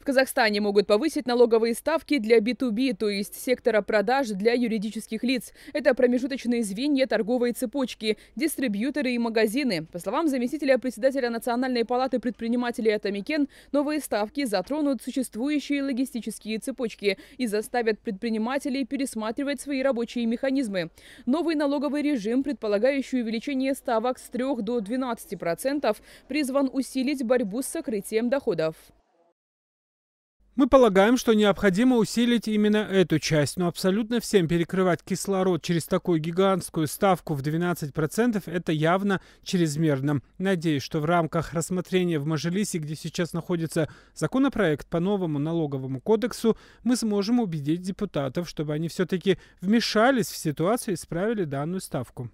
В Казахстане могут повысить налоговые ставки для B2B, то есть сектора продаж для юридических лиц. Это промежуточные звенья торговой цепочки, дистрибьюторы и магазины. По словам заместителя председателя Национальной палаты предпринимателей Атамикен, новые ставки затронут существующие логистические цепочки и заставят предпринимателей пересматривать свои рабочие механизмы. Новый налоговый режим, предполагающий увеличение ставок с 3 до 12%, призван усилить борьбу с сокрытием доходов. Мы полагаем, что необходимо усилить именно эту часть, но абсолютно всем перекрывать кислород через такую гигантскую ставку в 12% это явно чрезмерно. Надеюсь, что в рамках рассмотрения в Мажелисе, где сейчас находится законопроект по новому налоговому кодексу, мы сможем убедить депутатов, чтобы они все-таки вмешались в ситуацию и исправили данную ставку.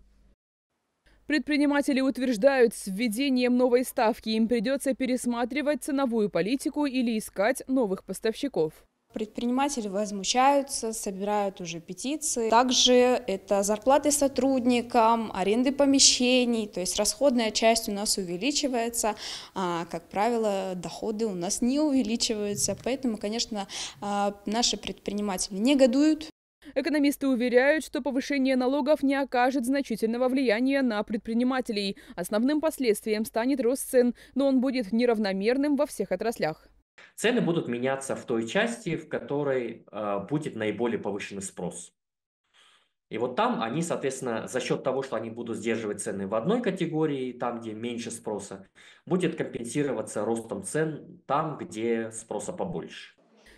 Предприниматели утверждают, с введением новой ставки им придется пересматривать ценовую политику или искать новых поставщиков. Предприниматели возмущаются, собирают уже петиции. Также это зарплаты сотрудникам, аренды помещений, то есть расходная часть у нас увеличивается, а, как правило, доходы у нас не увеличиваются. Поэтому, конечно, а, наши предприниматели негодуют. Экономисты уверяют, что повышение налогов не окажет значительного влияния на предпринимателей. Основным последствием станет рост цен, но он будет неравномерным во всех отраслях. Цены будут меняться в той части, в которой э, будет наиболее повышенный спрос. И вот там они, соответственно, за счет того, что они будут сдерживать цены в одной категории, там, где меньше спроса, будет компенсироваться ростом цен там, где спроса побольше.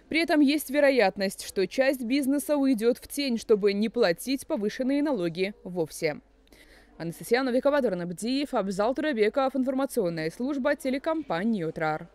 При этом есть вероятность, что часть бизнеса уйдет в тень, чтобы не платить повышенные налоги вовсе. Анастасия Новикова, Торнабдиев, Абзал Турабеков, информационная служба телекомпании «Утрар».